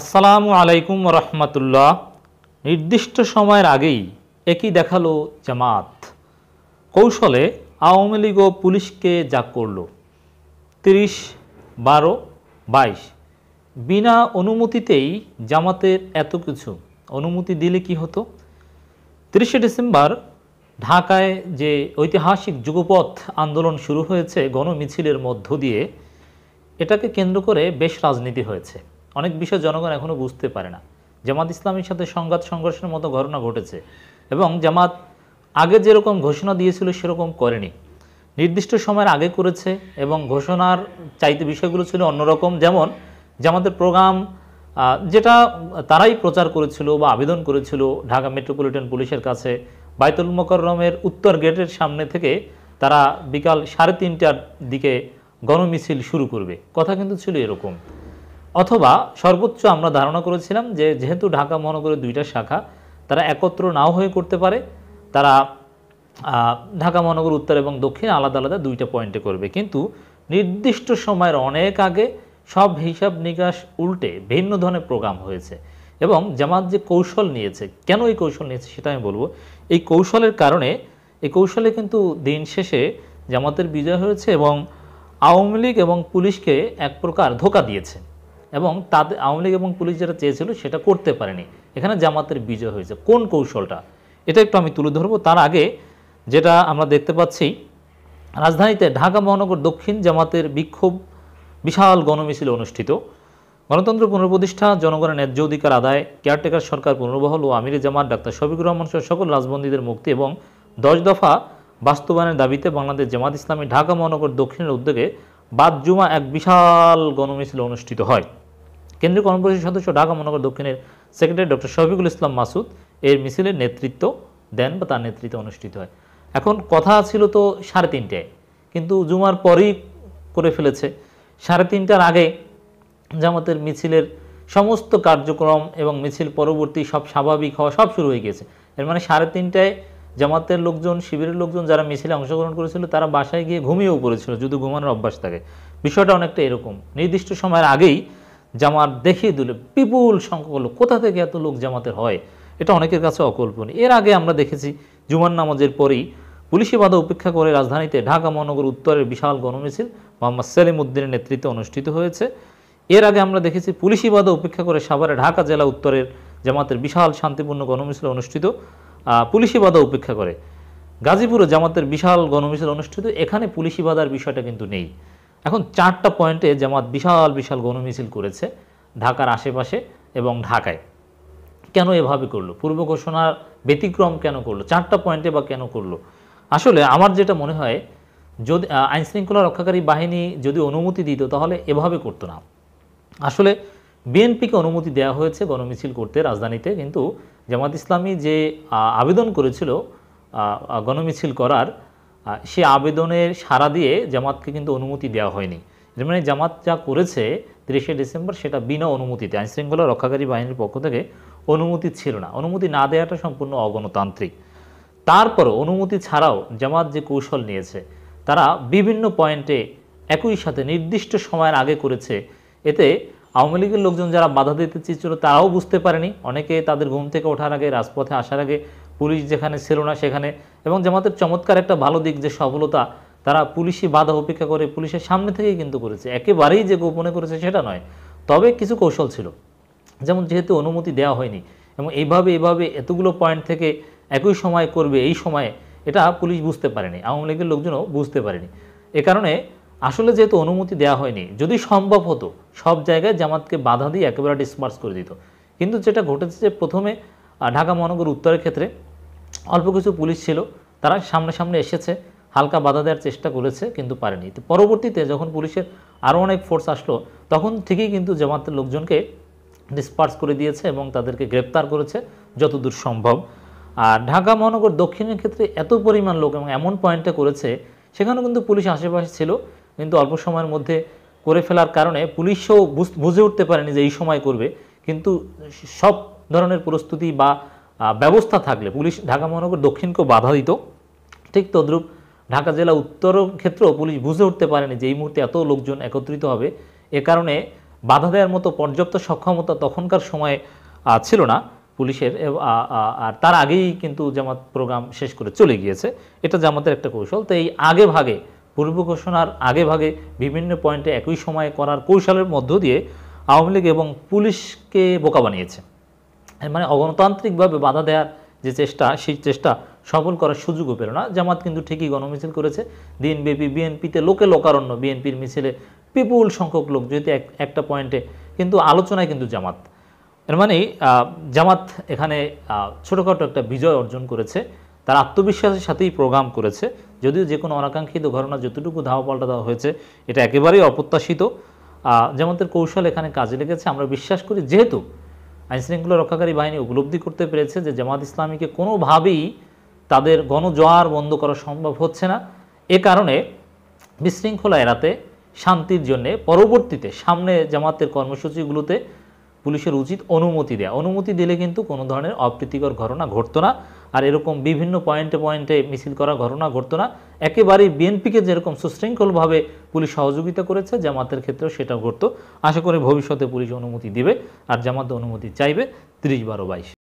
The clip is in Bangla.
আসসালামু আলাইকুম রহমতুল্লাহ নির্দিষ্ট সময়ের আগেই একই দেখালো জামাত কৌশলে আওয়ামী লীগ পুলিশকে যা করল তিরিশ বারো বাইশ বিনা অনুমতিতেই জামাতের এত কিছু অনুমতি দিলে কি হতো তিরিশে ডিসেম্বর ঢাকায় যে ঐতিহাসিক যুগপথ আন্দোলন শুরু হয়েছে গণমিছিলের মধ্য দিয়ে এটাকে কেন্দ্র করে বেশ রাজনীতি হয়েছে অনেক বিষয় জনগণ এখনও বুঝতে পারে না জামাত ইসলামের সাথে সংঘাত সংঘর্ষের মতো ঘটনা ঘটেছে এবং জামাত আগে যেরকম ঘোষণা দিয়েছিল সেরকম করেনি নির্দিষ্ট সময়ের আগে করেছে এবং ঘোষণার চাইতে বিষয়গুলো ছিল অন্যরকম যেমন জামাতের প্রোগ্রাম যেটা তারাই প্রচার করেছিল বা আবেদন করেছিল ঢাকা মেট্রোপলিটন পুলিশের কাছে বাইতুল মোকরমের উত্তর গেটের সামনে থেকে তারা বিকাল সাড়ে তিনটার দিকে গণমিছিল শুরু করবে কথা কিন্তু ছিল এরকম অথবা সর্বোচ্চ আমরা ধারণা করেছিলাম যে যেহেতু ঢাকা মহানগরের দুইটা শাখা তারা একত্র নাও হয়ে করতে পারে তারা ঢাকা মহানগর উত্তর এবং দক্ষিণ আলাদা আলাদা দুইটা পয়েন্টে করবে কিন্তু নির্দিষ্ট সময়ের অনেক আগে সব হিসাব নিকাশ উল্টে ভিন্ন ধরনের প্রোগ্রাম হয়েছে এবং জামাত যে কৌশল নিয়েছে কেন এই কৌশল নিয়েছে সেটা আমি বলবো এই কৌশলের কারণে এই কৌশলে কিন্তু দিন শেষে জামাতের বিজয় হয়েছে এবং আওয়ামী লীগ এবং পুলিশকে এক প্রকার ধোকা দিয়েছে এবং তাদের আওয়ামী লীগ এবং পুলিশ যেটা চেয়েছিল সেটা করতে পারেনি এখানে জামাতের বিজয় হয়েছে কোন কৌশলটা এটা একটু আমি তুলে ধরবো তার আগে যেটা আমরা দেখতে পাচ্ছি রাজধানীতে ঢাকা মহানগর দক্ষিণ জামাতের বিক্ষোভ বিশাল গণমিছিল অনুষ্ঠিত গণতন্ত্র পুনঃপ্রতিষ্ঠা জনগণের ন্যায্য অধিকার আদায় কেয়ারটেকার সরকার পুনর্বহল ও আমিরে জামাত ডাক্তার শফিকুর রহমান সহ সকল রাজবন্দীদের মুক্তি এবং দশ দফা বাস্তবায়নের দাবিতে বাংলাদেশ জামাত ইসলামী ঢাকা মহানগর দক্ষিণের উদ্যোগে বাদ জুমা এক বিশাল গণমিছিল অনুষ্ঠিত হয় কেন্দ্রীয় কর্মপরিষদ সদস্য ঢাকা মহানগর দক্ষিণের সেক্রেটারি ডক্টর শফিকুল ইসলাম মাসুদ এর মিছিলের নেতৃত্ব দেন বা তার নেতৃত্বে অনুষ্ঠিত হয় এখন কথা ছিল তো সাড়ে তিনটায় কিন্তু জুমার পরেই করে ফেলেছে সাড়ে তিনটার আগে জামাতের মিছিলের সমস্ত কার্যক্রম এবং মিছিল পরবর্তী সব স্বাভাবিক হওয়া সব শুরু হয়ে গিয়েছে এর মানে সাড়ে তিনটায় জামাতের লোকজন শিবিরের লোকজন যারা মিছিলে অংশগ্রহণ করেছিল তারা বাসায় গিয়ে ঘুমিয়েও পড়েছিল যদি ঘুমানোর অভ্যাস থাকে বিষয়টা অনেকটা এরকম নির্দিষ্ট সময়ের আগেই জামাত দেখিয়ে দিল বিপুল সংখ্যক লোক কোথা থেকে এত লোক জামাতের হয় এটা অনেকের কাছে অকল্পনীয় এর আগে আমরা দেখেছি জুমান নামাজের পরেই পুলিশি বাধা উপেক্ষা করে রাজধানীতে ঢাকা মহানগর উত্তরের বিশাল গণমিছিল মোহাম্মদ সেলিম উদ্দিনের নেতৃত্বে অনুষ্ঠিত হয়েছে এর আগে আমরা দেখেছি পুলিশি বাধা উপেক্ষা করে সাভারে ঢাকা জেলা উত্তরের জামাতের বিশাল শান্তিপূর্ণ গণমিছিল অনুষ্ঠিত পুলিশি বাধা উপেক্ষা করে গাজীপুরে জামাতের বিশাল গণমিছিল অনুষ্ঠিত এখানে পুলিশি বাধার বিষয়টা কিন্তু নেই এখন চারটা পয়েন্টে জামাত বিশাল বিশাল গণমিছিল করেছে ঢাকার আশেপাশে এবং ঢাকায় কেন এভাবে করলো পূর্ব ঘোষণার ব্যতিক্রম কেন করলো চারটা পয়েন্টে বা কেন করলো আসলে আমার যেটা মনে হয় যদি আইনশৃঙ্খলা রক্ষাকারী বাহিনী যদি অনুমতি দিত তাহলে এভাবে করতো না আসলে বিএনপিকে অনুমতি দেওয়া হয়েছে গণমিছিল করতে রাজধানীতে কিন্তু জামাত ইসলামী যে আবেদন করেছিল গণমিছিল করার সে আবেদনের সাড়া দিয়ে জামাতকে কিন্তু অনুমতি দেওয়া হয়নি মানে জামাত যা করেছে তিরিশে ডিসেম্বর সেটা বিনা অনুমতিতে আইনশৃঙ্খলা রক্ষাকারী বাহিনীর পক্ষ থেকে অনুমতি ছিল না অনুমতি না দেওয়াটা সম্পূর্ণ অগণতান্ত্রিক তারপরও অনুমতি ছাড়াও জামাত যে কৌশল নিয়েছে তারা বিভিন্ন পয়েন্টে একই সাথে নির্দিষ্ট সময়ের আগে করেছে এতে আওয়ামী লীগের লোকজন যারা বাধা দিতে চেয়েছিল তারাও বুঝতে পারেনি অনেকে তাদের ঘুম থেকে ওঠার আগে রাজপথে আসার আগে পুলিশ যেখানে ছিল না সেখানে এবং জামাতের চমৎকার একটা ভালো দিক যে সফলতা তারা পুলিশই বাধা উপেক্ষা করে পুলিশের সামনে থেকেই কিন্তু করেছে একেবারেই যে গোপনে করেছে সেটা নয় তবে কিছু কৌশল ছিল যেমন যেহেতু অনুমতি দেওয়া হয়নি এবং এইভাবে এইভাবে এতগুলো পয়েন্ট থেকে একই সময় করবে এই সময়ে এটা পুলিশ বুঝতে পারেনি আওয়ামী লীগের লোকজনও বুঝতে পারেনি এ কারণে আসলে যেহেতু অনুমতি দেওয়া হয়নি যদি সম্ভব হতো সব জায়গায় জামাতকে বাধা দিয়ে একেবারে ডিসমার্স করে দিত কিন্তু যেটা ঘটেছে যে প্রথমে ঢাকা মহানগর উত্তরের ক্ষেত্রে অল্প কিছু পুলিশ ছিল তারা সামনে এসেছে হালকা বাধা দেওয়ার চেষ্টা করেছে কিন্তু পারেনি তো পরবর্তীতে যখন পুলিশের আরও অনেক ফোর্স আসলো তখন থেকেই কিন্তু জামাতের লোকজনকে ডিসপার্স করে দিয়েছে এবং তাদেরকে গ্রেপ্তার করেছে যতদূর সম্ভব আর ঢাকা মহানগর দক্ষিণের ক্ষেত্রে এত পরিমাণ লোক এবং এমন পয়েন্টে করেছে সেখানেও কিন্তু পুলিশ আশেপাশে ছিল কিন্তু অল্প সময়ের মধ্যে করে ফেলার কারণে পুলিশও বুঝে উঠতে পারেনি যে এই সময় করবে কিন্তু সব ধরনের প্রস্তুতি বা ব্যবস্থা থাকলে পুলিশ ঢাকা মহানগর দক্ষিণকেও বাধা দিত ঠিক তদ্রুপ ঢাকা জেলা উত্তর ক্ষেত্রেও পুলিশ বুঝে উঠতে পারেনি যে এই মুহূর্তে এত লোকজন একত্রিত হবে এ কারণে বাধা দেওয়ার মতো পর্যাপ্ত সক্ষমতা তখনকার সময়ে ছিল না পুলিশের আর তার আগেই কিন্তু জামাত প্রোগ্রাম শেষ করে চলে গিয়েছে এটা জামাতের একটা কৌশল তো এই আগে ভাগে পূর্ব ঘোষণার আগে ভাগে বিভিন্ন পয়েন্টে একই সময়ে করার কৌশলের মধ্য দিয়ে আওয়ামী লীগ এবং পুলিশকে বোকা বানিয়েছে মানে অগণতান্ত্রিকভাবে বাধা দেওয়ার যে চেষ্টা সেই চেষ্টা সফল করার সুযোগও পেল না জামাত কিন্তু ঠিকই গণমিছিল করেছে দিনব্যাপী বিএনপিতে লোকে লোকারণ্য বিএনপির মিছিলে বিপুল সংখ্যক লোক যদি এক একটা পয়েন্টে কিন্তু আলোচনায় কিন্তু জামাত এর মানে জামাত এখানে ছোটোখাটো একটা বিজয় অর্জন করেছে তারা আত্মবিশ্বাসের সাথেই প্রোগ্রাম করেছে যদিও যে কোনো অনাকাঙ্ক্ষিত ঘটনা যতটুকু ধাওয়া পাল্টা দেওয়া হয়েছে এটা একেবারেই অপ্রত্যাশিত যেমন তার কৌশল এখানে কাজে লেগেছে আমরা বিশ্বাস করি যেহেতু আইনশৃঙ্খলা রক্ষাকারী বাহিনী উপলব্ধি করতে পেরেছে যে জামাত ইসলামীকে কোনোভাবেই তাদের গণজোয়ার বন্ধ করা সম্ভব হচ্ছে না এ কারণে বিশৃঙ্খলা এড়াতে শান্তির জন্যে পরবর্তীতে সামনে জামাতের কর্মসূচিগুলোতে পুলিশের উচিত অনুমতি দেয়া অনুমতি দিলে কিন্তু কোনো ধরনের অপ্রীতিকর ঘটনা ঘটতো না আর এরকম বিভিন্ন পয়েন্টে পয়েন্টে মিছিল করা ঘটনা ঘটতো না একেবারেই বিএনপিকে যেরকম সুশৃঙ্খলভাবে পুলিশ সহযোগিতা করেছে জামাতের ক্ষেত্রেও সেটা ঘটতো আশা করি ভবিষ্যতে পুলিশ অনুমতি দিবে আর জামাতে অনুমতি চাইবে ত্রিশ বারো বাইশ